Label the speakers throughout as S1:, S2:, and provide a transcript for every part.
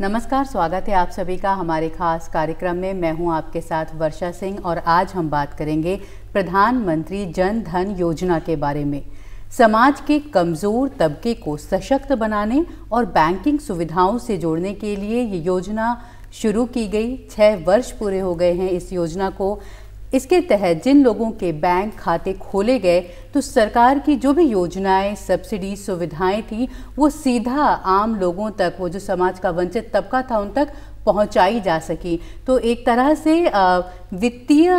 S1: नमस्कार स्वागत है आप सभी का हमारे खास कार्यक्रम में मैं हूं आपके साथ वर्षा सिंह और आज हम बात करेंगे प्रधानमंत्री जन धन योजना के बारे में समाज के कमज़ोर तबके को सशक्त बनाने और बैंकिंग सुविधाओं से जोड़ने के लिए ये योजना शुरू की गई छः वर्ष पूरे हो गए हैं इस योजना को इसके तहत जिन लोगों के बैंक खाते खोले गए तो सरकार की जो भी योजनाएं सब्सिडी सुविधाएं थी वो सीधा आम लोगों तक वो जो समाज का वंचित तबका था उन तक पहुंचाई जा सकी तो एक तरह से वित्तीय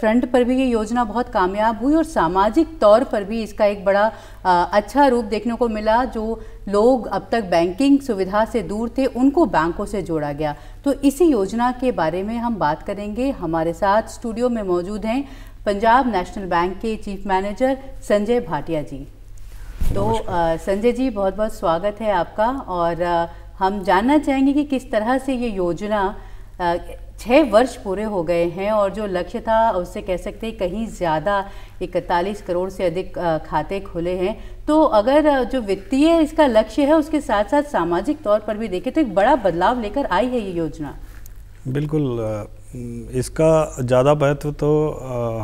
S1: फ्रंट पर भी ये योजना बहुत कामयाब हुई और सामाजिक तौर पर भी इसका एक बड़ा अच्छा रूप देखने को मिला जो लोग अब तक बैंकिंग सुविधा से दूर थे उनको बैंकों से जोड़ा गया तो इसी योजना के बारे में हम बात करेंगे हमारे साथ स्टूडियो में मौजूद हैं पंजाब नेशनल बैंक के चीफ मैनेजर संजय भाटिया जी तो संजय जी बहुत बहुत स्वागत है आपका और हम जानना चाहेंगे कि किस तरह से ये योजना छः वर्ष पूरे हो गए हैं और जो लक्ष्य था उससे कह सकते हैं कहीं ज़्यादा इकतालीस करोड़ से अधिक खाते खुले हैं तो अगर जो वित्तीय इसका लक्ष्य है उसके साथ साथ सामाजिक तौर पर भी देखें तो एक बड़ा बदलाव लेकर आई है ये योजना
S2: बिल्कुल इसका ज़्यादा महत्व तो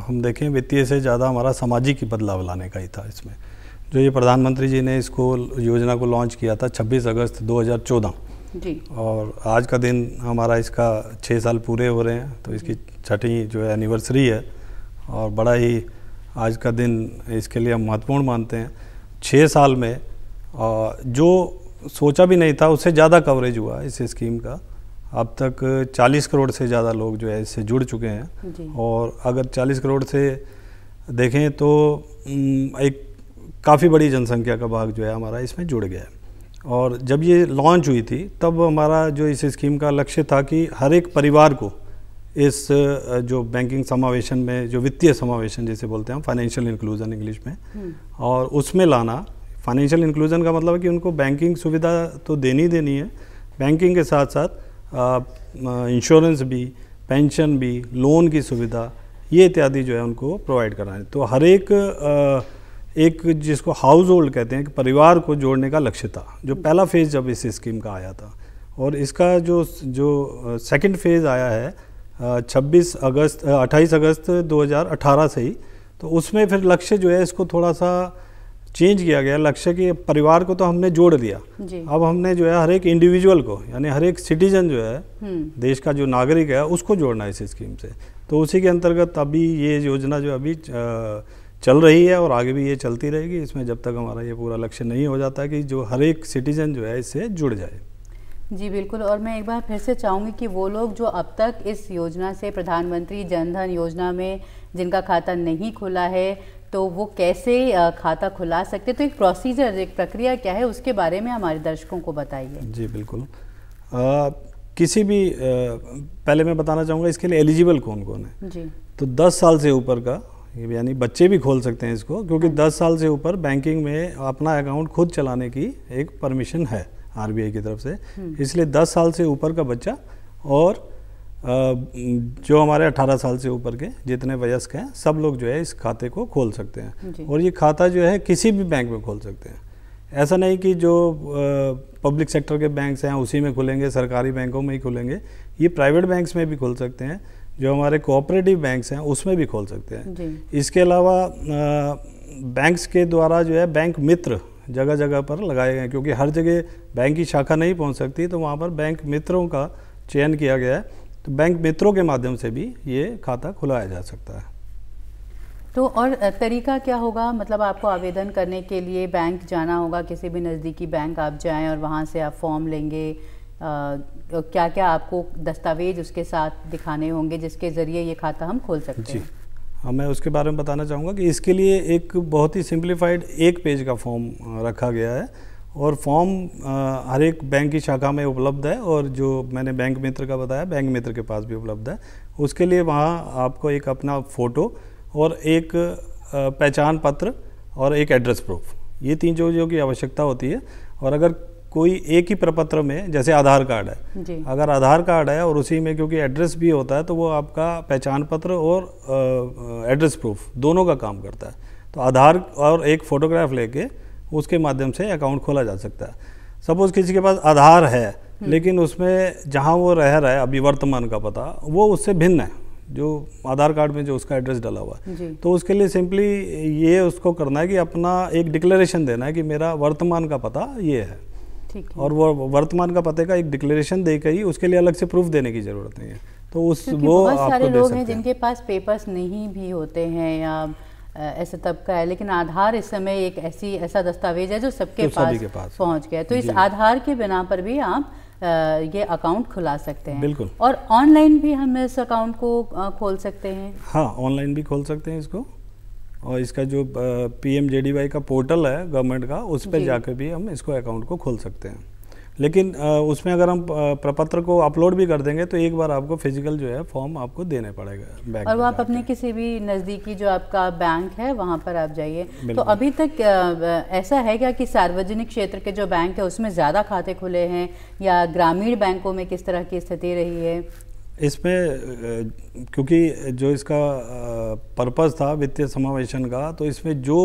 S2: हम देखें वित्तीय से ज़्यादा हमारा सामाजिक बदलाव लाने का ही था इसमें जो ये प्रधानमंत्री जी ने इसको योजना को लॉन्च किया था 26 अगस्त 2014 जी और आज का दिन हमारा इसका छः साल पूरे हो रहे हैं तो इसकी छठी जो है एनिवर्सरी है और बड़ा ही आज का दिन इसके लिए हम महत्वपूर्ण मानते हैं छः साल में जो सोचा भी नहीं था उससे ज़्यादा कवरेज हुआ इस स्कीम का अब तक 40 करोड़ से ज़्यादा लोग जो है इससे जुड़ चुके हैं और अगर 40 करोड़ से देखें तो एक काफ़ी बड़ी जनसंख्या का भाग जो है हमारा इसमें जुड़ गया है और जब ये लॉन्च हुई थी तब हमारा जो इस स्कीम का लक्ष्य था कि हर एक परिवार को इस जो बैंकिंग समावेशन में जो वित्तीय समावेशन जैसे बोलते हैं हम फाइनेंशियल इंक्लूज़न इंग्लिश में हम्म। और उसमें लाना फाइनेंशियल इंक्लूज़न का मतलब है कि उनको बैंकिंग सुविधा तो देनी देनी है बैंकिंग के साथ साथ इंश्योरेंस भी पेंशन भी लोन की सुविधा ये इत्यादि जो है उनको प्रोवाइड कराना है तो हर एक आ, एक जिसको हाउस होल्ड कहते हैं कि परिवार को जोड़ने का लक्ष्य था जो पहला फेज़ जब इस स्कीम का आया था और इसका जो जो सेकंड फेज़ आया है 26 अगस्त 28 अगस्त 2018 से ही तो उसमें फिर लक्ष्य जो है इसको थोड़ा सा चेंज किया गया लक्ष्य कि परिवार को तो हमने जोड़ दिया अब हमने जो है हर एक इंडिविजुअल को यानी हर एक सिटीजन जो है हम्म। देश का जो नागरिक है उसको जोड़ना है इस स्कीम से तो उसी के अंतर्गत अभी ये योजना जो अभी आ, चल रही है और आगे भी ये चलती रहेगी इसमें जब तक हमारा ये पूरा लक्ष्य नहीं हो जाता कि जो हर एक सिटीजन जो है इससे जुड़ जाए
S1: जी बिल्कुल और मैं एक बार फिर से चाहूँगी कि वो लोग जो अब तक इस योजना से प्रधानमंत्री जनधन योजना में जिनका खाता नहीं खुला है तो वो कैसे खाता खुला सकते तो एक प्रोसीजर एक प्रक्रिया क्या है उसके बारे में हमारे दर्शकों को बताइए
S2: जी बिल्कुल आ, किसी भी आ, पहले मैं बताना चाहूँगा इसके लिए एलिजिबल कौन कौन है जी तो 10 साल से ऊपर का यानी बच्चे भी खोल सकते हैं इसको क्योंकि 10 हाँ। साल से ऊपर बैंकिंग में अपना अकाउंट खुद चलाने की एक परमिशन है आरबीआई की तरफ से हम्म। इसलिए 10 साल से ऊपर का बच्चा और जो हमारे 18 साल से ऊपर के जितने वयस्क हैं सब लोग जो है इस खाते को खोल सकते हैं और ये खाता जो है किसी भी बैंक में खोल सकते हैं ऐसा नहीं कि जो पब्लिक सेक्टर के बैंक्स हैं उसी में खुलेंगे सरकारी बैंकों में ही खुलेंगे ये प्राइवेट बैंक्स में भी खुल सकते हैं जो हमारे कोऑपरेटिव बैंक्स हैं उसमें भी खोल सकते हैं इसके अलावा बैंक्स के द्वारा जो है बैंक मित्र जगह जगह पर लगाए गए क्योंकि हर जगह बैंक की शाखा नहीं पहुंच सकती तो वहाँ पर बैंक मित्रों का चयन किया गया है तो बैंक मित्रों के माध्यम से भी ये खाता खुलाया जा सकता है
S1: तो और तरीका क्या होगा मतलब आपको आवेदन करने के लिए बैंक जाना होगा किसी भी नज़दीकी बैंक आप जाएं और वहां से आप फॉर्म लेंगे क्या क्या आपको दस्तावेज उसके साथ दिखाने होंगे जिसके ज़रिए ये खाता हम खोल सकते हैं
S2: हाँ मैं उसके बारे में बताना चाहूँगा कि इसके लिए एक बहुत ही सिंप्लीफाइड एक पेज का फॉर्म रखा गया है और फॉर्म हर एक बैंक की शाखा में उपलब्ध है और जो मैंने बैंक मित्र का बताया बैंक मित्र के पास भी उपलब्ध है उसके लिए वहाँ आपको एक अपना फ़ोटो और एक पहचान पत्र और एक एड्रेस प्रूफ ये तीन चीज़ों की आवश्यकता होती है और अगर कोई एक ही प्रपत्र में जैसे आधार कार्ड है अगर आधार कार्ड है और उसी में क्योंकि एड्रेस भी होता है तो वो आपका पहचान पत्र और एड्रेस प्रूफ दोनों का काम करता है तो आधार और एक फ़ोटोग्राफ लेके उसके माध्यम से अकाउंट खोला जा सकता है सपोज़ किसी के पास आधार है हम्म। लेकिन उसमें जहाँ वो रह रहा है अभी वर्तमान का पता वो उससे भिन्न है जो आधार कार्ड में जो उसका एड्रेस डाला हुआ है तो उसके लिए सिंपली ये उसको करना है कि अपना एक डिक्लेरेशन देना है कि मेरा वर्तमान का पता ये है और वो वर्तमान का पते का एक डिक्लेरेशन देकर ही उसके लिए अलग से प्रूफ देने की ज़रूरत नहीं है तो उस वो बहुत सारे लोग हैं जिनके
S1: पास पेपर्स नहीं भी होते हैं या ऐसा तबका है लेकिन आधार इस समय एक ऐसी ऐसा दस्तावेज है जो सबके तो पास, पास पहुंच गया तो इस आधार के बिना पर भी आप ये अकाउंट खुला सकते हैं बिल्कुल और ऑनलाइन भी हम इस अकाउंट को खोल सकते हैं
S2: हाँ ऑनलाइन भी खोल सकते हैं इसको और इसका जो पी एम वाई का पोर्टल है गवर्नमेंट का उस पर जाकर भी हम इसको अकाउंट को खोल सकते हैं लेकिन उसमें अगर हम प्रपत्र को अपलोड भी कर देंगे तो एक बार आपको फिजिकल जो है फॉर्म आपको देने पड़ेगा बैंक और वो आप
S1: अपने किसी भी नज़दीकी जो आपका बैंक है वहाँ पर आप जाइए तो अभी तक ऐसा है क्या कि सार्वजनिक क्षेत्र के जो बैंक है उसमें ज़्यादा खाते खुले हैं या ग्रामीण बैंकों में किस तरह की स्थिति रही है
S2: इसमें क्योंकि जो इसका पर्पज़ था वित्तीय समावेशन का तो इसमें जो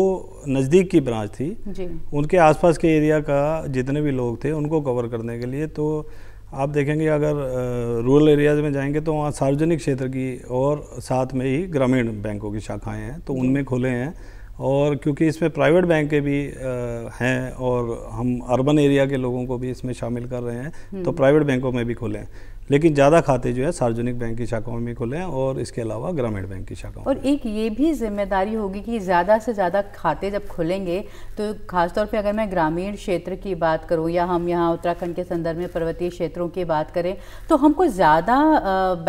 S2: नज़दीक की ब्रांच थी जी। उनके आसपास के एरिया का जितने भी लोग थे उनको कवर करने के लिए तो आप देखेंगे अगर रूरल एरियाज में जाएंगे तो वहाँ सार्वजनिक क्षेत्र की और साथ में ही ग्रामीण बैंकों की शाखाएं हैं तो उनमें खुले हैं और क्योंकि इसमें प्राइवेट बैंक के भी हैं और हम अर्बन एरिया के लोगों को भी इसमें शामिल कर रहे हैं हम्म। तो प्राइवेट बैंकों में भी खुले हैं लेकिन ज़्यादा खाते जो है सार्वजनिक बैंक की शाखाओं में खुले हैं और इसके अलावा ग्रामीण बैंक की शाखाओं
S1: और एक ये भी जिम्मेदारी होगी कि ज़्यादा से ज़्यादा खाते जब खुलेंगे तो खासतौर पे अगर मैं ग्रामीण क्षेत्र की बात करूँ या हम यहाँ उत्तराखंड के संदर्भ में पर्वतीय क्षेत्रों की बात करें तो हमको ज़्यादा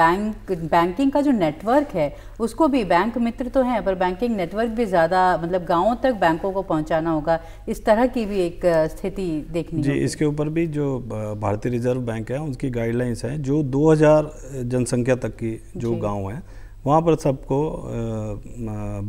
S1: बैंक बैंकिंग का जो नेटवर्क है उसको भी बैंक मित्र तो हैं पर बैंकिंग नेटवर्क भी ज़्यादा मतलब गाँव तक बैंकों को पहुँचाना होगा इस तरह की भी एक स्थिति देखनी जी
S2: इसके ऊपर भी जो भारतीय रिजर्व बैंक है उनकी गाइडलाइंस हैं जो 2000 जनसंख्या तक की जो गांव हैं वहाँ पर सबको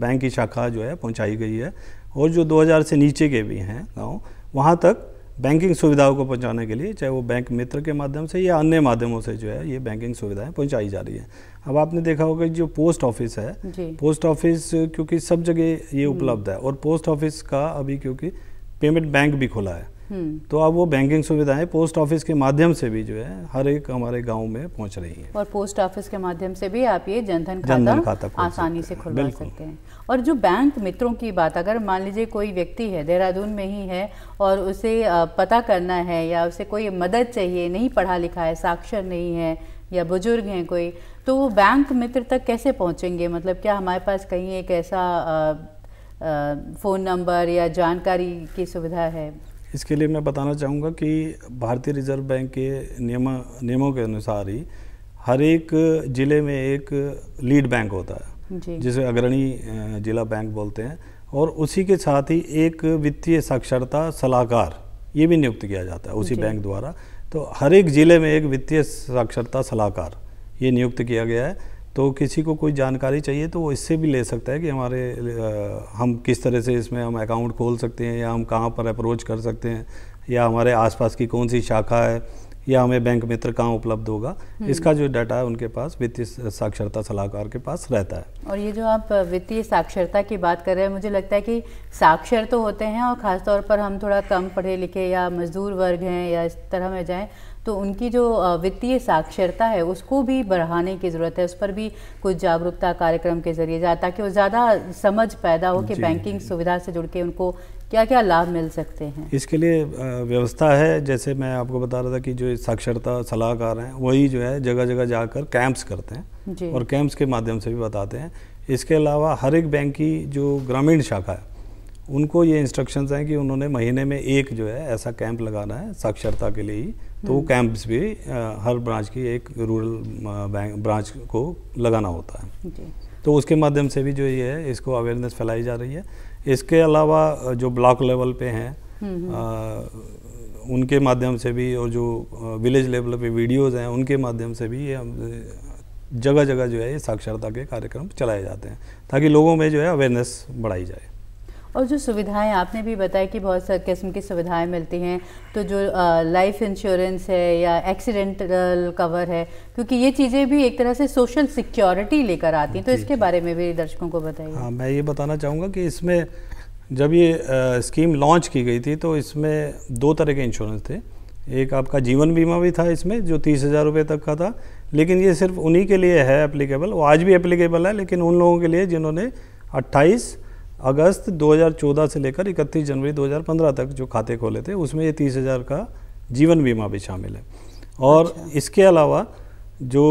S2: बैंक की शाखा जो है पहुँचाई गई है और जो 2000 से नीचे के भी हैं गाँव वहाँ तक बैंकिंग सुविधाओं को पहुँचाने के लिए चाहे वो बैंक मित्र के माध्यम से या अन्य माध्यमों से जो है ये बैंकिंग सुविधाएं पहुँचाई जा रही हैं अब आपने देखा होगा जो पोस्ट ऑफिस है पोस्ट ऑफिस क्योंकि सब जगह ये उपलब्ध है और पोस्ट ऑफिस का अभी क्योंकि पेमेंट बैंक भी खुला है हम्म। तो अब वो बैंकिंग सुविधाएं पोस्ट ऑफिस के माध्यम से भी जो है हर एक हमारे गांव में पहुंच रही
S1: है और पोस्ट ऑफिस के माध्यम से भी आप ये जनधन खाता, खाता आसानी से खुलवा सकते हैं और जो बैंक मित्रों की बात अगर मान लीजिए कोई व्यक्ति है देहरादून में ही है और उसे पता करना है या उसे कोई मदद चाहिए नहीं पढ़ा लिखा है साक्षर नहीं है या बुजुर्ग हैं कोई तो वो बैंक मित्र तक कैसे पहुंचेंगे मतलब क्या हमारे पास कहीं एक ऐसा फ़ोन नंबर या जानकारी की सुविधा है
S2: इसके लिए मैं बताना चाहूँगा कि भारतीय रिजर्व बैंक के नियम नियमों के अनुसार ही हर एक ज़िले में एक लीड बैंक होता है जिसे अग्रणी जिला बैंक बोलते हैं और उसी के साथ ही एक वित्तीय साक्षरता सलाहकार ये भी नियुक्त किया जाता है उसी बैंक द्वारा तो हर एक ज़िले में एक वित्तीय साक्षरता सलाहकार ये नियुक्त किया गया है तो किसी को कोई जानकारी चाहिए तो वो इससे भी ले सकता है कि हमारे हम किस तरह से इसमें हम अकाउंट खोल सकते हैं या हम कहाँ पर अप्रोच कर सकते हैं या हमारे आसपास की कौन सी शाखा है या हमें बैंक मित्र कहाँ उपलब्ध होगा हम्म। इसका जो डाटा है उनके पास वित्तीय साक्षरता सलाहकार के पास रहता है
S1: और ये जो आप वित्तीय साक्षरता की बात कर रहे हैं मुझे लगता है कि साक्षर तो होते हैं और ख़ासतौर पर हम थोड़ा कम पढ़े लिखे या मजदूर वर्ग हैं या इस तरह में जाएँ तो उनकी जो वित्तीय साक्षरता है उसको भी बढ़ाने की ज़रूरत है उस पर भी कुछ जागरूकता कार्यक्रम के जरिए जाए ताकि वो ज़्यादा समझ पैदा हो कि बैंकिंग सुविधा से जुड़ के उनको क्या क्या लाभ मिल सकते हैं
S2: इसके लिए व्यवस्था है जैसे मैं आपको बता रहा था कि जो साक्षरता सलाहकार हैं वही जो है जगह जगह जाकर कैंप्स करते हैं और कैंप्स के माध्यम से भी बताते हैं इसके अलावा हर एक बैंक की जो ग्रामीण शाखा है उनको ये इंस्ट्रक्शंस हैं कि उन्होंने महीने में एक जो है ऐसा कैंप लगाना है साक्षरता के लिए ही तो वो कैंप्स भी हर ब्रांच की एक रूरल बैंक ब्रांच को लगाना होता है तो उसके माध्यम से भी जो ये है इसको अवेयरनेस फैलाई जा रही है इसके अलावा जो ब्लॉक लेवल पे हैं हम्म, हम्म। उनके माध्यम से भी और जो विलेज लेवल पे वीडियोस हैं उनके माध्यम से भी ये जगह जगह जो है ये साक्षरता के कार्यक्रम चलाए जाते हैं ताकि लोगों में जो है अवेयरनेस बढ़ाई जाए
S1: और जो सुविधाएं आपने भी बताया कि बहुत किस्म की सुविधाएं मिलती हैं तो जो लाइफ इंश्योरेंस है या एक्सीडेंटल कवर है क्योंकि ये चीज़ें भी एक तरह से सोशल सिक्योरिटी लेकर आती हैं तो इसके बारे में भी दर्शकों को बताइए हाँ
S2: मैं ये बताना चाहूँगा कि इसमें जब ये आ, स्कीम लॉन्च की गई थी तो इसमें दो तरह के इंश्योरेंस थे एक आपका जीवन बीमा भी था इसमें जो तीस हज़ार रुपये तक का था लेकिन ये सिर्फ उन्हीं के लिए है एप्लीकेबल वो आज भी एप्लीकेबल है लेकिन उन लोगों के लिए जिन्होंने अट्ठाईस अगस्त 2014 से लेकर 31 जनवरी 2015 तक जो खाते खोले थे उसमें ये तीस हज़ार का जीवन बीमा भी शामिल है और अच्छा। इसके अलावा जो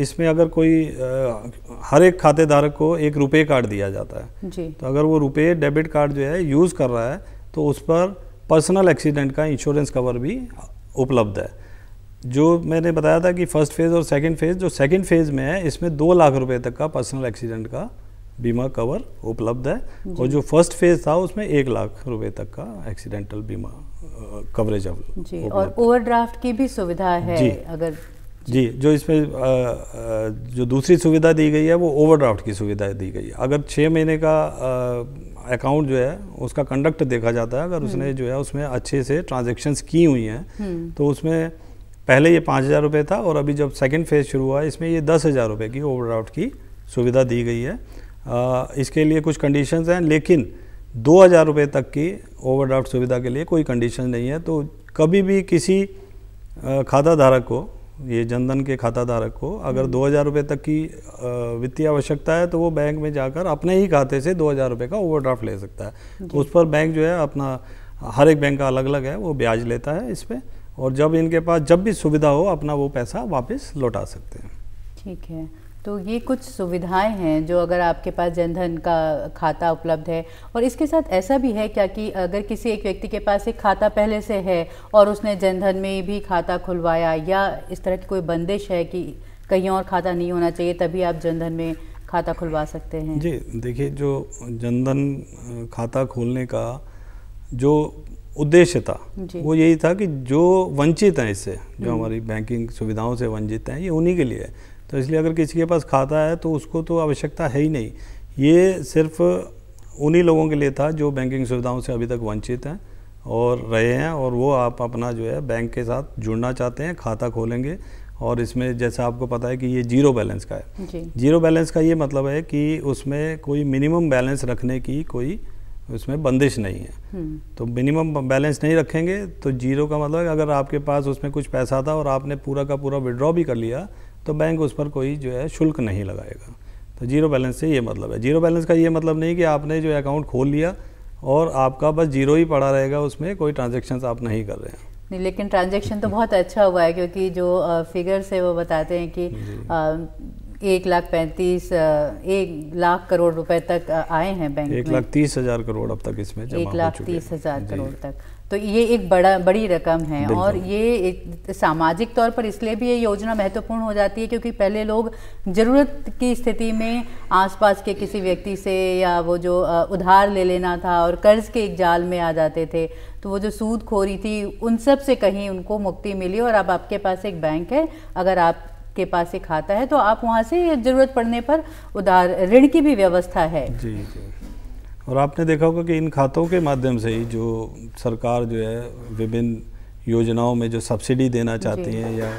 S2: इसमें अगर कोई आ, हर एक खाते धारक को एक रुपए कार्ड दिया जाता है जी। तो अगर वो रुपए डेबिट कार्ड जो है यूज़ कर रहा है तो उस पर पर्सनल एक्सीडेंट का इंश्योरेंस कवर भी उपलब्ध है जो मैंने बताया था कि फर्स्ट फेज़ और सेकंड फेज़ जो सेकंड फेज़ में है इसमें दो लाख रुपए तक का पर्सनल एक्सीडेंट का बीमा कवर उपलब्ध है और जो फर्स्ट फेज था उसमें एक लाख रुपए तक का एक्सीडेंटल बीमा कवरेज जी और
S1: ओवरड्राफ्ट की भी सुविधा है जी, अगर
S2: जी जो इसमें जो दूसरी सुविधा दी गई है वो ओवरड्राफ्ट की सुविधा दी गई है अगर छः महीने का अकाउंट जो है उसका कंडक्ट देखा जाता है अगर हम्म। उसने जो है उसमें अच्छे से ट्रांजेक्शन्स की हुई हैं हम्म। तो उसमें पहले ये पाँच हज़ार रुपये था और अभी जब सेकेंड फेज शुरू हुआ इसमें ये दस हज़ार रुपये की ओवरड्राफ्ट की सुविधा दी गई है इसके लिए कुछ कंडीशंस हैं लेकिन दो हज़ार रुपये तक की ओवरड्राफ्ट सुविधा के लिए कोई कंडीशन नहीं है तो कभी भी किसी खाता धारक को ये जनधन के खाता धारक को अगर दो हज़ार रुपये तक की वित्तीय आवश्यकता है तो वो बैंक में जाकर अपने ही खाते से दो हज़ार रुपये का ओवरड्राफ्ट ले सकता है तो उस पर बैंक जो है अपना हर एक बैंक का अलग अलग है वो ब्याज लेता है इस पर और जब इनके पास जब भी सुविधा हो अपना वो पैसा वापस लौटा सकते हैं
S1: ठीक है तो ये कुछ सुविधाएं हैं जो अगर आपके पास जनधन का खाता उपलब्ध है और इसके साथ ऐसा भी है क्या कि अगर किसी एक व्यक्ति के पास एक खाता पहले से है और उसने जनधन में भी खाता खुलवाया या इस तरह की कोई बंदिश है कि कहीं और खाता नहीं होना चाहिए तभी आप जनधन में खाता खुलवा सकते हैं
S2: जी देखिए जो जनधन खाता खोलने का जो उद्देश्य था वो यही था कि जो वंचित हैं इससे जो हम्म। हमारी बैंकिंग सुविधाओं से वंचित हैं ये उन्हीं के लिए है तो इसलिए अगर किसी के पास खाता है तो उसको तो आवश्यकता है ही नहीं ये सिर्फ उन्हीं लोगों के लिए था जो बैंकिंग सुविधाओं से अभी तक वंचित हैं और रहे हैं और वो आप अपना जो है बैंक के साथ जुड़ना चाहते हैं खाता खोलेंगे और इसमें जैसा आपको पता है कि ये जीरो बैलेंस का है जी। जीरो बैलेंस का ये मतलब है कि उसमें कोई मिनिमम बैलेंस रखने की कोई उसमें बंदिश नहीं है हम्म। तो मिनिमम बैलेंस नहीं रखेंगे तो जीरो का मतलब है अगर आपके पास उसमें कुछ पैसा था और आपने पूरा का पूरा विड्रॉ भी कर लिया तो बैंक उस पर कोई जो है शुल्क नहीं लगाएगा तो जीरो बैलेंस से ये मतलब है जीरो बैलेंस का ये मतलब नहीं कि आपने जो अकाउंट खोल लिया और आपका बस जीरो ही पड़ा रहेगा उसमें कोई ट्रांजेक्शन आप नहीं कर रहे हैं
S1: नहीं लेकिन ट्रांजेक्शन तो बहुत अच्छा हुआ है क्योंकि जो फिगर्स है वो बताते हैं कि एक लाख पैंतीस एक लाख करोड़ रुपए तक आए हैं बैंक एक लाख
S2: तीस हजार करोड़ अब तक इसमें एक लाख तीस हजार करोड़
S1: तक तो ये एक बड़ा बड़ी रकम है और ये सामाजिक तौर पर इसलिए भी ये योजना महत्वपूर्ण हो जाती है क्योंकि पहले लोग ज़रूरत की स्थिति में आसपास के किसी व्यक्ति से या वो जो उधार ले लेना था और कर्ज के एक जाल में आ जाते थे तो वो जो सूद खोरी थी उन सब से कहीं उनको मुक्ति मिली और अब आपके पास एक बैंक है अगर आप के पास एक खाता है तो आप वहाँ से ज़रूरत पड़ने पर उधार ऋण की भी व्यवस्था है
S2: जी जी और आपने देखा होगा कि इन खातों के माध्यम से ही जो सरकार जो है विभिन्न योजनाओं में जो सब्सिडी देना चाहती है या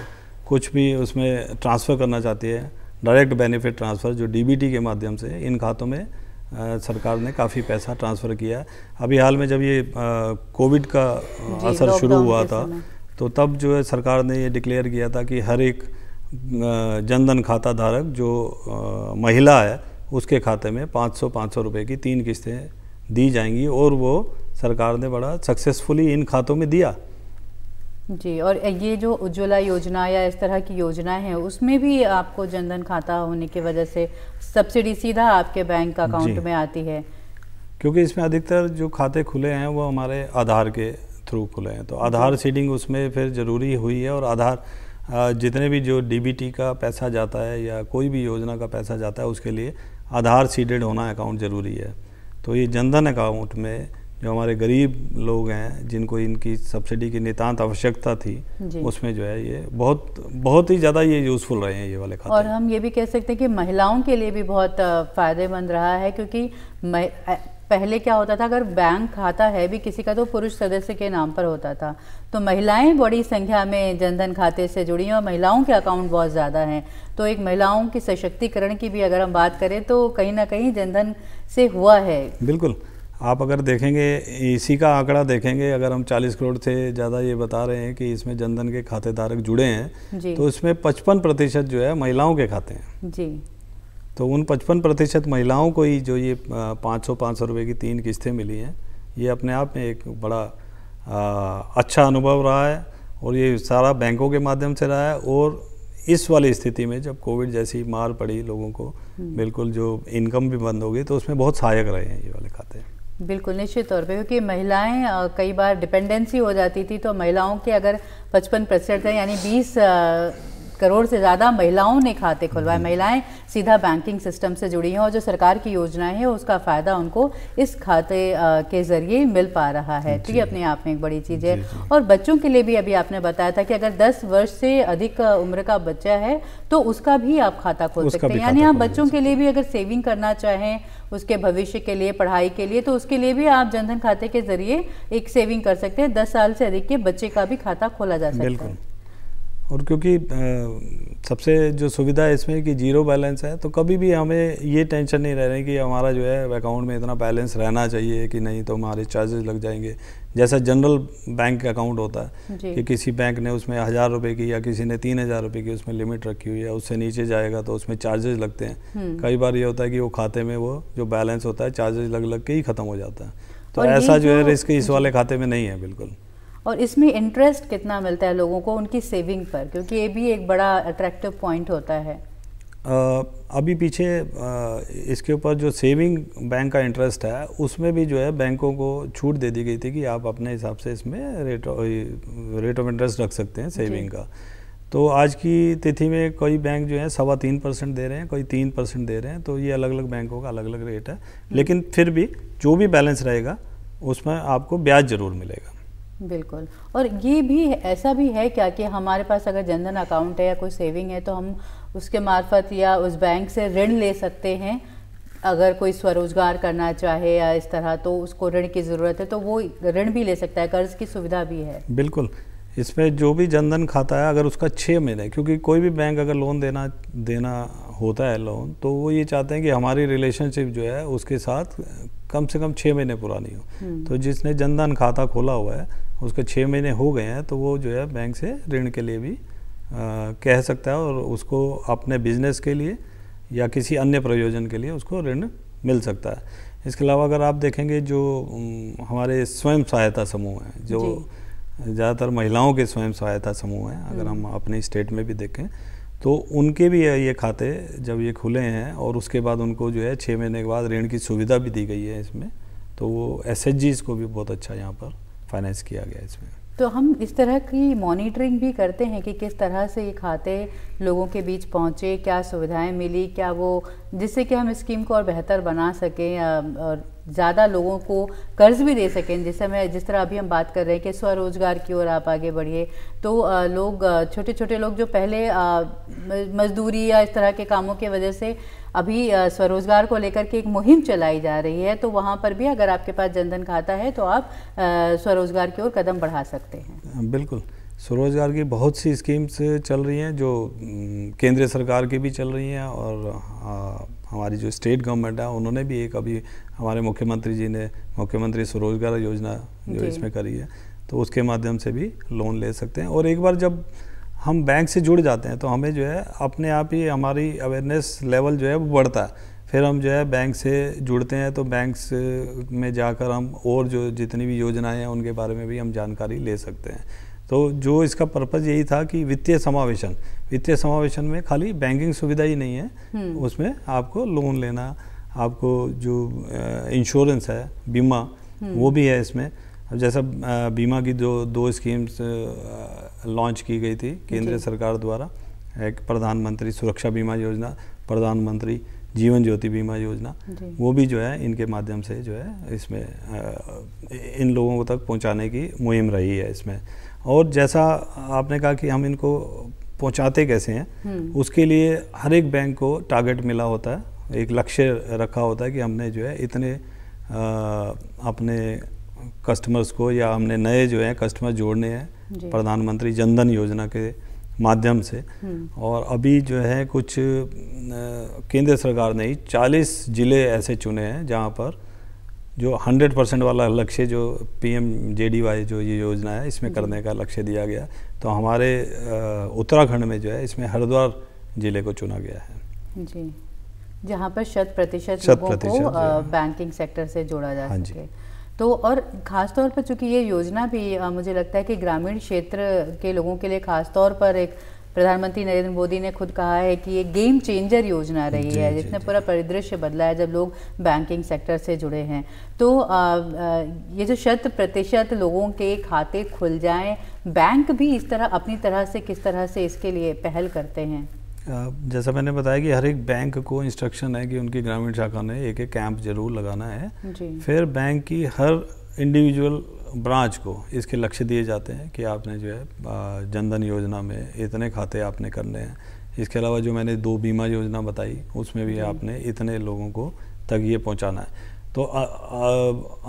S2: कुछ भी उसमें ट्रांसफ़र करना चाहती है डायरेक्ट बेनिफिट ट्रांसफ़र जो डीबीटी के माध्यम से इन खातों में आ, सरकार ने काफ़ी पैसा ट्रांसफ़र किया अभी हाल में जब ये कोविड का असर शुरू हुआ था तो तब जो है सरकार ने ये डिक्लेयर किया था कि हर एक जनधन खाता धारक जो आ, महिला है उसके खाते में 500 500 रुपए की तीन किस्तें दी जाएंगी और वो सरकार ने बड़ा सक्सेसफुली इन खातों में दिया
S1: जी और ये जो उज्ज्वला योजना या इस तरह की योजनाएं हैं उसमें भी आपको जनधन खाता होने की वजह से सब्सिडी सीधा आपके बैंक अकाउंट में आती है
S2: क्योंकि इसमें अधिकतर जो खाते खुले हैं वो हमारे आधार के थ्रू खुले हैं तो आधार सीडिंग उसमें फिर ज़रूरी हुई है और आधार जितने भी जो डीबीटी का पैसा जाता है या कोई भी योजना का पैसा जाता है उसके लिए आधार सीडेड होना अकाउंट ज़रूरी है तो ये जनधन अकाउंट में जो हमारे गरीब लोग हैं जिनको इनकी सब्सिडी की नितांत आवश्यकता थी उसमें जो है ये बहुत बहुत ही ज़्यादा ये यूज़फुल रहे हैं ये वाले खाते
S1: और हम ये भी कह सकते हैं कि महिलाओं के लिए भी बहुत फ़ायदेमंद रहा है क्योंकि पहले क्या होता था अगर बैंक खाता है भी किसी का तो पुरुष सदस्य के नाम पर होता था तो महिलाएं बड़ी संख्या में जनधन खाते से जुड़ी हैं और महिलाओं के अकाउंट बहुत ज़्यादा हैं तो एक महिलाओं की सशक्तिकरण की भी अगर हम बात करें तो कहीं ना कहीं जनधन से हुआ है
S2: बिल्कुल आप अगर देखेंगे इसी का आंकड़ा देखेंगे अगर हम 40 करोड़ से ज़्यादा ये बता रहे हैं कि इसमें जनधन के खातेधारक जुड़े हैं तो इसमें पचपन प्रतिशत जो है महिलाओं के खाते हैं जी तो उन पचपन प्रतिशत महिलाओं को ही जो ये पाँच सौ पाँच सौ रुपये की तीन किस्तें मिली हैं ये अपने आप में एक बड़ा अच्छा अनुभव रहा है और ये सारा बैंकों के माध्यम से रहा है और इस वाली स्थिति में जब कोविड जैसी मार पड़ी लोगों को हम्म। बिल्कुल जो इनकम भी बंद हो गई तो उसमें बहुत सहायक रहे हैं ये वाले खाते
S1: हैं बिल्कुल निश्चित तौर पे क्योंकि महिलाएं कई बार डिपेंडेंसी हो जाती थी तो महिलाओं के अगर पचपन परसेंट है यानी बीस करोड़ से ज़्यादा महिलाओं ने खाते खुलवाए महिलाएं सीधा बैंकिंग सिस्टम से जुड़ी हैं और जो सरकार की योजनाएं हैं उसका फ़ायदा उनको इस खाते के ज़रिए मिल पा रहा है तो ये अपने आप में एक बड़ी चीज़ है और बच्चों के लिए भी अभी आपने बताया था कि अगर दस वर्ष से अधिक उम्र का बच्चा है तो उसका भी आप खाता खोल सकते हैं यानी आप बच्चों के लिए भी अगर सेविंग करना चाहें उसके भविष्य के लिए पढ़ाई के लिए तो उसके लिए भी आप जनधन खाते के जरिए एक सेविंग कर सकते हैं दस साल से अधिक के बच्चे का भी खाता खोला जा सकता है
S2: और क्योंकि सबसे जो सुविधा इसमें कि जीरो बैलेंस है तो कभी भी हमें ये टेंशन नहीं रह रही कि हमारा जो है अकाउंट में इतना बैलेंस रहना चाहिए कि नहीं तो हमारे चार्जेस लग जाएंगे जैसा जनरल बैंक अकाउंट होता है कि किसी बैंक ने उसमें हज़ार रुपये की या किसी ने तीन हज़ार रुपये की उसमें लिमिट रखी हुई है उससे नीचे जाएगा तो उसमें चार्जेस लगते हैं हम्म। कई बार ये होता है कि वो खाते में वो जो बैलेंस होता है चार्जेज लग लग के ही ख़त्म हो जाता है तो ऐसा जो है रिस्क इस वाले खाते में नहीं है बिल्कुल
S1: और इसमें इंटरेस्ट कितना मिलता है लोगों को उनकी सेविंग पर क्योंकि ये भी एक बड़ा अट्रैक्टिव पॉइंट होता है
S2: आ, अभी पीछे आ, इसके ऊपर जो सेविंग बैंक का इंटरेस्ट है उसमें भी जो है बैंकों को छूट दे दी गई थी कि आप अपने हिसाब से इसमें रेट रेट ऑफ इंटरेस्ट रख सकते हैं सेविंग का तो आज की तिथि में कोई बैंक जो है सवा तीन परसेंट दे रहे हैं कोई तीन परसेंट दे रहे हैं तो ये अलग अलग बैंकों का अलग अलग रेट है लेकिन फिर भी जो भी बैलेंस रहेगा उसमें आपको ब्याज ज़रूर मिलेगा
S1: बिल्कुल और ये भी ऐसा भी है क्या कि हमारे पास अगर जनधन अकाउंट है या कोई सेविंग है तो हम उसके मार्फत या उस बैंक से ऋण ले सकते हैं अगर कोई स्वरोजगार करना चाहे या इस तरह तो उसको ऋण की ज़रूरत है तो वो ऋण भी ले सकता है कर्ज की सुविधा भी है
S2: बिल्कुल इसमें जो भी जनधन खाता है अगर उसका छः महीने क्योंकि कोई भी बैंक अगर लोन देना देना होता है लोन तो वो ये चाहते हैं कि हमारी रिलेशनशिप जो है उसके साथ कम से कम छः महीने पुरानी हो हम्म। तो जिसने जनधन खाता खोला हुआ है उसके छः महीने हो गए हैं तो वो जो है बैंक से ऋण के लिए भी आ, कह सकता है और उसको अपने बिजनेस के लिए या किसी अन्य प्रयोजन के लिए उसको ऋण मिल सकता है इसके अलावा अगर आप देखेंगे जो हमारे स्वयं सहायता समूह हैं जो ज़्यादातर महिलाओं के स्वयं सहायता समूह हैं अगर हम हम्म। अपने स्टेट में भी देखें तो उनके भी ये खाते जब ये खुले हैं और उसके बाद उनको जो है छः महीने के बाद ऋण की सुविधा भी दी गई है इसमें तो वो एस को भी बहुत अच्छा यहाँ पर फाइनेंस किया गया इसमें
S1: तो हम इस तरह की मॉनिटरिंग भी करते हैं कि किस तरह से ये खाते लोगों के बीच पहुंचे क्या सुविधाएं मिली क्या वो जिससे कि हम स्कीम को और बेहतर बना सकें और ज़्यादा लोगों को कर्ज भी दे सकें जैसे मैं जिस तरह अभी हम बात कर रहे हैं कि स्वरोजगार की ओर आप आगे बढ़िए तो लोग छोटे छोटे लोग जो पहले मजदूरी या इस तरह के कामों की वजह से अभी स्वरोजगार को लेकर के एक मुहिम चलाई जा रही है तो वहाँ पर भी अगर आपके पास जनधन खाता है तो आप स्वरोजगार की ओर कदम बढ़ा सकते
S2: हैं बिल्कुल स्वरोजगार की बहुत सी स्कीम्स चल रही हैं जो केंद्र सरकार की भी चल रही हैं और हमारी जो स्टेट गवर्नमेंट है उन्होंने भी एक अभी हमारे मुख्यमंत्री जी ने मुख्यमंत्री स्वरोजगार योजना जो इसमें करी है तो उसके माध्यम से भी लोन ले सकते हैं और एक बार जब हम बैंक से जुड़ जाते हैं तो हमें जो है अपने आप ही हमारी अवेयरनेस लेवल जो है वो बढ़ता है फिर हम जो है बैंक से जुड़ते हैं तो बैंक में जाकर हम और जो जितनी भी योजनाएं हैं उनके बारे में भी हम जानकारी ले सकते हैं तो जो इसका पर्पज़ यही था कि वित्तीय समावेशन वित्तीय समावेशन में खाली बैंकिंग सुविधा ही नहीं है हम्म। उसमें आपको लोन लेना आपको जो इंश्योरेंस है बीमा हम्म। वो भी है इसमें अब जैसा बीमा की जो दो स्कीम्स लॉन्च की गई थी केंद्र सरकार द्वारा एक प्रधानमंत्री सुरक्षा बीमा योजना प्रधानमंत्री जीवन ज्योति बीमा योजना वो भी जो है इनके माध्यम से जो है इसमें इन लोगों को तक पहुंचाने की मुहिम रही है इसमें और जैसा आपने कहा कि हम इनको पहुंचाते कैसे हैं हम्म। उसके लिए हर एक बैंक को टारगेट मिला होता है एक लक्ष्य रखा होता है कि हमने जो है इतने आ, अपने कस्टमर्स को या हमने नए जो हैं कस्टमर जोड़ने हैं प्रधानमंत्री जनधन योजना के माध्यम से हम्म। और अभी जो है कुछ केंद्र सरकार ने ही चालीस ज़िले ऐसे चुने हैं जहाँ पर जो 100 परसेंट वाला लक्ष्य जो पीएम जेडीवाई जो ये योजना है इसमें करने का लक्ष्य दिया गया तो हमारे उत्तराखंड में जो है इसमें हरिद्वार ज़िले को चुना गया
S1: है जी जहाँ पर शत प्रतिशत, शत प्रतिशत लोगों को बैंकिंग सेक्टर से जोड़ा जा हाँ सके तो और ख़ास तौर पर चूँकि ये योजना भी आ, मुझे लगता है कि ग्रामीण क्षेत्र के लोगों के लिए ख़ास तौर पर एक प्रधानमंत्री नरेंद्र मोदी ने खुद कहा है कि ये गेम चेंजर योजना रही जी, है जिसने पूरा परिदृश्य बदला है जब लोग बैंकिंग सेक्टर से जुड़े हैं तो आ, आ, ये जो शत प्रतिशत लोगों के खाते खुल जाएं बैंक भी इस तरह अपनी तरह से किस तरह से इसके लिए पहल करते हैं
S2: जैसा मैंने बताया कि हर एक बैंक को इंस्ट्रक्शन है कि उनकी ग्रामीण शाखा ने एक एक कैंप जरूर लगाना है फिर बैंक की हर इंडिविजुअल ब्रांच को इसके लक्ष्य दिए जाते हैं कि आपने जो है जनधन योजना में इतने खाते आपने करने हैं इसके अलावा जो मैंने दो बीमा योजना बताई उसमें भी आपने इतने लोगों को तक ये पहुँचाना है तो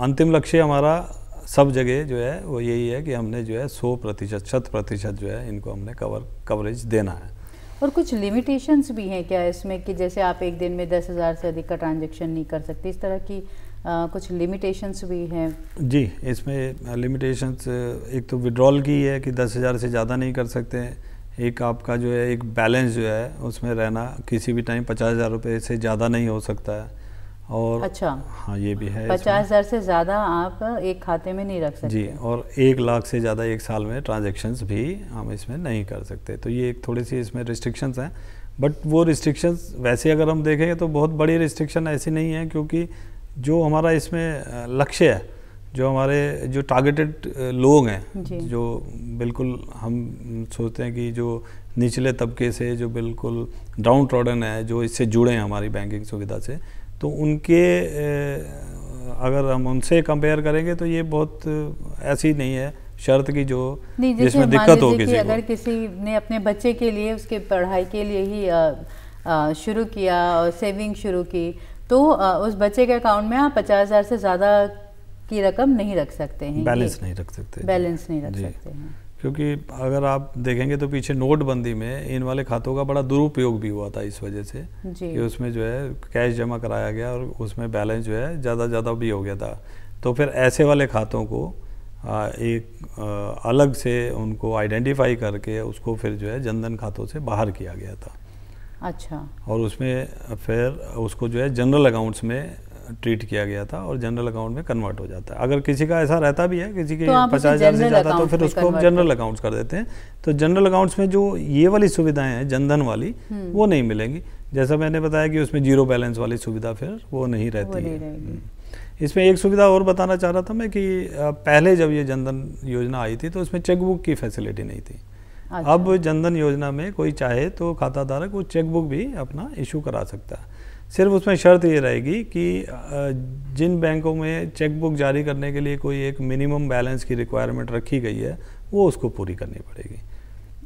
S2: अंतिम लक्ष्य हमारा सब जगह जो है वो यही है कि हमने जो है सौ प्रतिशत शत प्रतिशत जो है इनको हमने कवर कवरेज देना है
S1: और कुछ लिमिटेशंस भी हैं क्या इसमें कि जैसे आप एक दिन में दस हज़ार से अधिक का ट्रांजेक्शन नहीं कर सकते इस तरह की आ, कुछ लिमिटेशंस भी हैं
S2: जी इसमें लिमिटेशंस एक तो विड्रॉल की है कि दस हज़ार से ज़्यादा नहीं कर सकते एक आपका जो है एक बैलेंस जो है उसमें रहना किसी भी टाइम पचास हज़ार रुपये से ज़्यादा नहीं हो सकता है और अच्छा हाँ ये भी है पचास
S1: हज़ार से ज़्यादा आप एक खाते में नहीं रख सकते
S2: जी और एक लाख से ज़्यादा एक साल में ट्रांजेक्शन्स भी हम इसमें नहीं कर सकते तो ये एक थोड़ी सी इसमें रिस्ट्रिक्शंस हैं बट वो रिस्ट्रिक्शंस वैसे अगर हम देखेंगे तो बहुत बड़ी रिस्ट्रिक्शन ऐसी नहीं है क्योंकि जो हमारा इसमें लक्ष्य है जो हमारे जो टारगेटेड लोग हैं जो बिल्कुल हम सोचते हैं कि जो निचले तबके से जो बिल्कुल डाउन ट्रॉडन है जो इससे जुड़े हैं हमारी बैंकिंग सुविधा से तो उनके अगर हम उनसे कंपेयर करेंगे तो ये बहुत ऐसी नहीं है शर्त की जो जिसमें दिक्कत हो किसी अगर
S1: किसी ने अपने बच्चे के लिए उसके पढ़ाई के लिए ही शुरू किया और सेविंग शुरू की तो उस बच्चे के अकाउंट में आप पचास हज़ार से ज़्यादा की रकम नहीं रख सकते हैं बैलेंस नहीं रख सकते बैलेंस नहीं रख सकते हैं
S2: क्योंकि अगर आप देखेंगे तो पीछे नोटबंदी में इन वाले खातों का बड़ा दुरुपयोग भी हुआ था इस वजह से कि उसमें जो है कैश जमा कराया गया और उसमें बैलेंस जो है ज़्यादा ज़्यादा भी हो गया था तो फिर ऐसे वाले खातों को आ, एक आ, अलग से उनको आइडेंटिफाई करके उसको फिर जो है जनधन खातों से बाहर किया गया था अच्छा और उसमें फिर उसको जो है जनरल अकाउंट्स में ट्रीट किया गया था और जनरल अकाउंट में कन्वर्ट हो जाता है अगर किसी का ऐसा रहता भी है किसी के तो पचास हज़ार से ज़्यादा तो फिर उसको जनरल अकाउंट्स कर देते हैं तो जनरल अकाउंट्स में जो ये वाली सुविधाएं हैं जनधन वाली हम्म। वो नहीं मिलेंगी जैसा मैंने बताया कि उसमें जीरो बैलेंस वाली सुविधा फिर वो नहीं रहती है हम्म। इसमें एक सुविधा और बताना चाह रहा था मैं कि पहले जब ये जनधन योजना आई थी तो उसमें चेकबुक की फैसिलिटी नहीं थी अच्छा। अब जनधन योजना में कोई चाहे तो खाताधारक वो चेकबुक भी अपना इशू करा सकता है सिर्फ उसमें शर्त ये रहेगी कि जिन बैंकों में चेकबुक जारी करने के लिए कोई एक मिनिमम बैलेंस की रिक्वायरमेंट रखी गई है वो उसको पूरी करनी पड़ेगी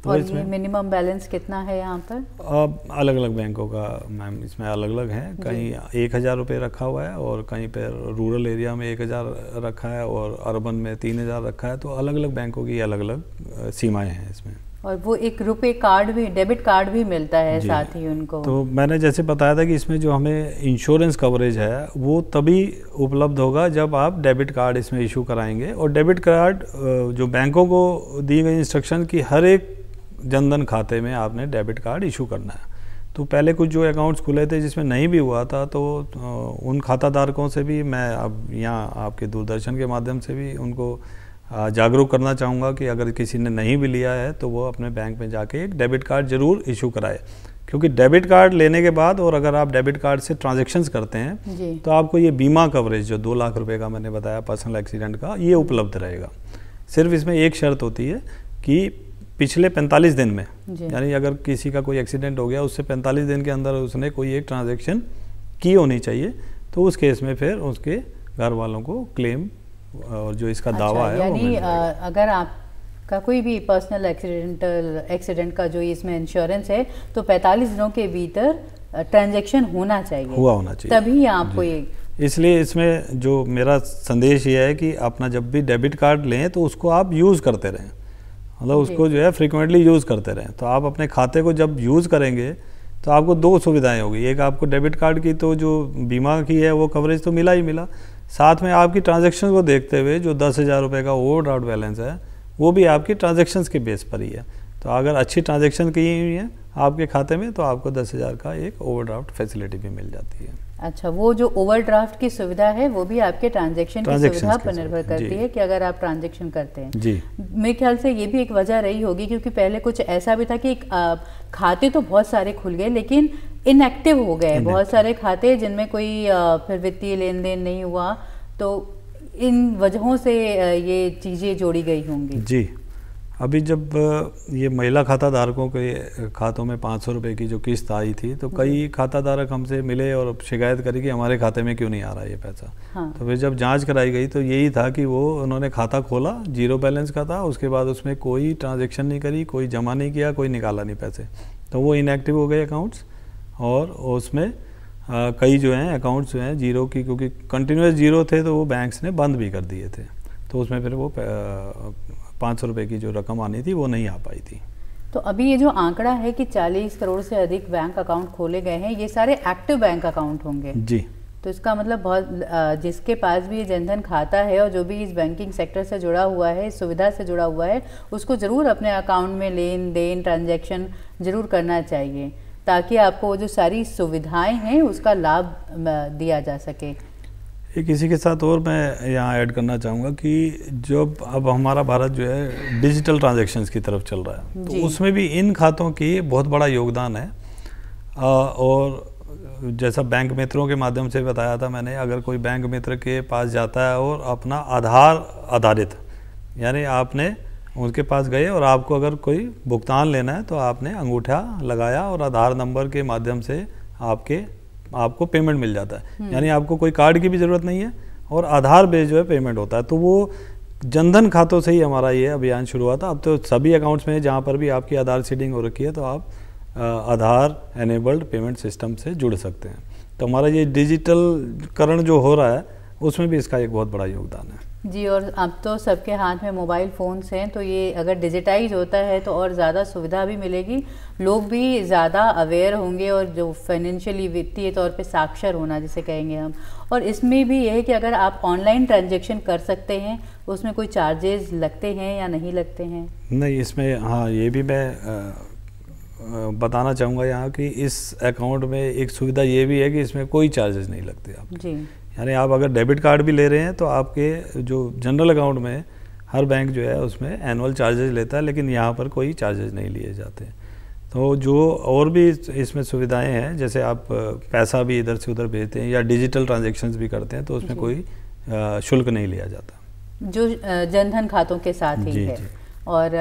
S2: तो और इसमें
S1: मिनिमम बैलेंस कितना है यहाँ पर
S2: अब अलग अलग बैंकों का मैम इसमें अलग अलग है कहीं एक हज़ार रुपये रखा हुआ है और कहीं पर रूरल एरिया में एक हज़ार रखा है और अर्बन में तीन हज़ार रखा है तो अलग अलग बैंकों की अलग अलग सीमाएँ हैं इसमें
S1: और वो एक रुपए कार्ड भी डेबिट कार्ड भी मिलता है साथ ही उनको तो
S2: मैंने जैसे बताया था कि इसमें जो हमें इंश्योरेंस कवरेज है वो तभी उपलब्ध होगा जब आप डेबिट कार्ड इसमें इशू कराएंगे और डेबिट कार्ड जो बैंकों को दी गई इंस्ट्रक्शन की हर एक जनधन खाते में आपने डेबिट कार्ड इशू करना है तो पहले कुछ जो अकाउंट्स खुले थे जिसमें नहीं भी हुआ था तो उन खाता धारकों से भी मैं अब यहाँ आपके दूरदर्शन के माध्यम से भी उनको जागरूक करना चाहूँगा कि अगर किसी ने नहीं भी लिया है तो वो अपने बैंक में जाके एक डेबिट कार्ड ज़रूर इशू कराए क्योंकि डेबिट कार्ड लेने के बाद और अगर आप डेबिट कार्ड से ट्रांजेक्शन्स करते हैं तो आपको ये बीमा कवरेज जो दो लाख रुपए का मैंने बताया पर्सनल एक्सीडेंट का ये उपलब्ध रहेगा सिर्फ इसमें एक शर्त होती है कि पिछले 45 दिन में यानी अगर किसी का कोई एक्सीडेंट हो गया उससे 45 दिन के अंदर उसने कोई एक ट्रांजेक्शन की होनी चाहिए तो उस केस में फिर उसके घर वालों को क्लेम और जो इसका अच्छा, दावा है यानी
S1: अगर आपका कोई भी पर्सनल एक्सीडेंटल एक्सीडेंट का जो इसमें इंश्योरेंस है तो 45 दिनों के भीतर ट्रांजैक्शन होना चाहिए हुआ होना चाहिए तभी आपको ये
S2: इसलिए इसमें जो मेरा संदेश ये है कि अपना जब भी डेबिट कार्ड लें तो उसको आप यूज़ करते रहें मतलब उसको जो है फ्रिक्वेंटली यूज़ करते रहें तो आप अपने खाते को जब यूज़ करेंगे तो आपको दो सुविधाएं होगी एक आपको डेबिट कार्ड की तो जो बीमा की है वो कवरेज तो मिला ही मिला साथ में आपकी ट्रांजेक्शन को देखते हुए जो दस हज़ार रुपये का ओवर ड्राफ्ट बैलेंस है वो भी आपकी ट्रांजेक्शन के बेस पर ही है तो अगर अच्छी ट्रांजेक्शन की हुई है आपके खाते में तो आपको दस हज़ार का एक ओवर ड्राफ्ट फैसिलिटी भी मिल जाती है
S1: अच्छा वो जो ओवरड्राफ्ट की सुविधा है वो भी आपके ट्रांजेक्शन की सुविधा पर निर्भर करती है कि अगर आप ट्रांजेक्शन करते हैं मेरे ख्याल से ये भी एक वजह रही होगी क्योंकि पहले कुछ ऐसा भी था कि खाते तो बहुत सारे खुल गए लेकिन इनएक्टिव हो गए बहुत सारे खाते जिनमें कोई फिर वित्तीय लेन देन नहीं हुआ तो इन वजहों से ये चीज़ें जोड़ी गई
S2: होंगी जी अभी जब ये महिला खाता धारकों के खातों में पाँच सौ रुपये की जो किस्त आई थी तो कई खाता धारक हमसे मिले और शिकायत करी कि हमारे खाते में क्यों नहीं आ रहा ये पैसा हाँ। तो फिर जब जांच कराई गई तो यही था कि वो उन्होंने खाता खोला जीरो बैलेंस का था उसके बाद उसमें कोई ट्रांजेक्शन नहीं करी कोई जमा नहीं किया कोई निकाला नहीं पैसे तो वो इनएक्टिव हो गए अकाउंट्स और उसमें कई जो हैं अकाउंट्स जो हैं जीरो की क्योंकि कंटिन्यूस जीरो थे तो वो बैंक्स ने बंद भी कर दिए थे तो उसमें फिर वो पाँच सौ रुपये की जो रकम आनी थी वो नहीं आ पाई थी
S1: तो अभी ये जो आंकड़ा है कि 40 करोड़ से अधिक बैंक अकाउंट खोले गए हैं ये सारे एक्टिव बैंक अकाउंट होंगे जी तो इसका मतलब बहुत जिसके पास भी ये जनधन खाता है और जो भी इस बैंकिंग सेक्टर से जुड़ा हुआ है सुविधा से जुड़ा हुआ है उसको ज़रूर अपने अकाउंट में लेन देन ट्रांजेक्शन ज़रूर करना चाहिए ताकि आपको वो जो सारी सुविधाएं हैं उसका लाभ दिया जा सके
S2: एक इसी के साथ और मैं यहाँ ऐड करना चाहूँगा कि जब अब हमारा भारत जो है डिजिटल ट्रांजेक्शन की तरफ चल रहा है तो उसमें भी इन खातों की बहुत बड़ा योगदान है आ, और जैसा बैंक मित्रों के माध्यम से बताया था मैंने अगर कोई बैंक मित्र के पास जाता है और अपना आधार आधारित यानी आपने उनके पास गए और आपको अगर कोई भुगतान लेना है तो आपने अंगूठा लगाया और आधार नंबर के माध्यम से आपके आपको पेमेंट मिल जाता है हम्म। यानी आपको कोई कार्ड की भी ज़रूरत नहीं है और आधार बेस जो है पेमेंट होता है तो वो जनधन खातों से ही हमारा ये अभियान शुरू हुआ था अब तो सभी अकाउंट्स में जहाँ पर भी आपकी आधार सीडिंग हो रखी है तो आप आधार एनेबल्ड पेमेंट सिस्टम से जुड़ सकते हैं तो हमारा ये डिजिटलकरण जो हो रहा है उसमें भी इसका एक बहुत बड़ा योगदान है
S1: जी और अब तो सबके हाथ में मोबाइल फ़ोन्स हैं तो ये अगर डिजिटाइज होता है तो और ज़्यादा सुविधा भी मिलेगी लोग भी ज़्यादा अवेयर होंगे और जो फाइनेंशियली वित्तीय तौर पे साक्षर होना जिसे कहेंगे हम और इसमें भी यह है कि अगर आप ऑनलाइन ट्रांजेक्शन कर सकते हैं उसमें कोई चार्जेज लगते हैं या नहीं लगते हैं
S2: नहीं इसमें हाँ ये भी मैं आ, बताना चाहूँगा यहाँ कि इस अकाउंट में एक सुविधा ये भी है कि इसमें कोई चार्जेस नहीं लगते आप जी यानी आप अगर डेबिट कार्ड भी ले रहे हैं तो आपके जो जनरल अकाउंट में हर बैंक जो है उसमें एनुअल चार्जेज लेता है लेकिन यहाँ पर कोई चार्जेज नहीं लिए जाते तो जो और भी इसमें सुविधाएं हैं जैसे आप पैसा भी इधर से उधर भेजते हैं या डिजिटल ट्रांजेक्शन्स भी करते हैं तो उसमें कोई शुल्क नहीं लिया जाता
S1: जो जनधन खातों के साथ ही जी, है जी। और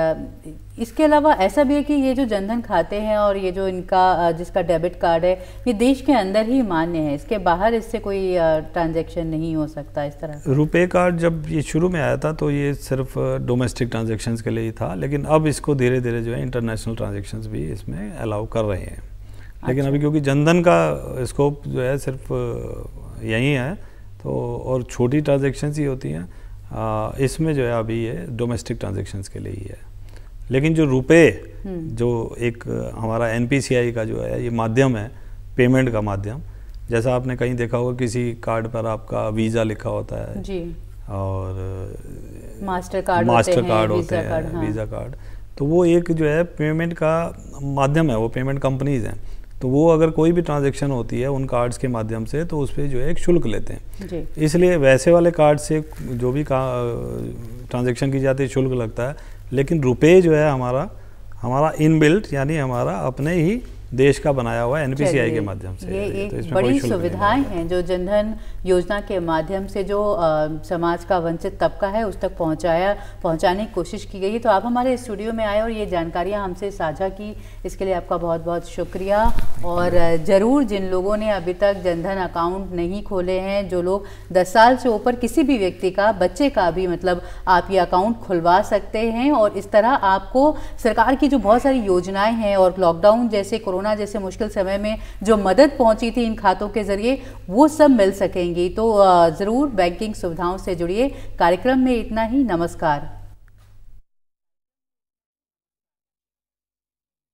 S1: इसके अलावा ऐसा भी है कि ये जो जनधन खाते हैं और ये जो इनका जिसका डेबिट कार्ड है ये देश के अंदर ही मान्य है इसके बाहर इससे कोई ट्रांजैक्शन नहीं हो सकता इस तरह
S2: रुपए कार्ड जब ये शुरू में आया था तो ये सिर्फ डोमेस्टिक ट्रांजेक्शन के लिए ही था लेकिन अब इसको धीरे धीरे जो है इंटरनेशनल ट्रांजेक्शन भी इसमें अलाउ कर रहे हैं लेकिन अभी अच्छा। क्योंकि जनधन का स्कोप जो है सिर्फ यही है तो और छोटी ट्रांजेक्शन्स ही होती हैं इसमें जो है अभी ये डोमेस्टिक ट्रांजेक्शन के लिए ही है लेकिन जो रुपए हम्म। जो एक हमारा एन का जो है ये माध्यम है पेमेंट का माध्यम जैसा आपने कहीं देखा होगा किसी कार्ड पर आपका वीज़ा लिखा होता है जी। और
S1: मास्टर कार्ड मास्टर कार्ड होते हैं वीज़ा हाँ।
S2: कार्ड तो वो एक जो है पेमेंट का माध्यम है वो पेमेंट कंपनीज हैं तो वो अगर कोई भी ट्रांजेक्शन होती है उन कार्ड्स के माध्यम से तो उस पर जो है एक शुल्क लेते हैं इसलिए वैसे वाले कार्ड से जो भी ट्रांजेक्शन की जाती है शुल्क लगता है लेकिन रुपये जो है हमारा हमारा इनबिल्ट यानी हमारा अपने ही देश का बनाया हुआ है एनपीसीआई के माध्यम से ये तो एक तो बड़ी सुविधाएं
S1: हैं जो जनधन योजना के माध्यम से जो आ, समाज का वंचित तबका है उस तक पहुंचाया पहुंचाने की कोशिश की गई है तो आप हमारे स्टूडियो में आए और ये जानकारियां हमसे साझा की इसके लिए आपका बहुत बहुत शुक्रिया और ज़रूर जिन लोगों ने अभी तक जनधन अकाउंट नहीं खोले हैं जो लोग दस साल से ऊपर किसी भी व्यक्ति का बच्चे का भी मतलब आप ये अकाउंट खुलवा सकते हैं और इस तरह आपको सरकार की जो बहुत सारी योजनाएं हैं और लॉकडाउन जैसे कोरोना कोरोना जैसे मुश्किल समय में जो मदद पहुंची थी इन खातों के ज़रिए वो सब मिल सकेंगी तो ज़रूर बैंकिंग सुविधाओं से जुड़िए कार्यक्रम में इतना ही नमस्कार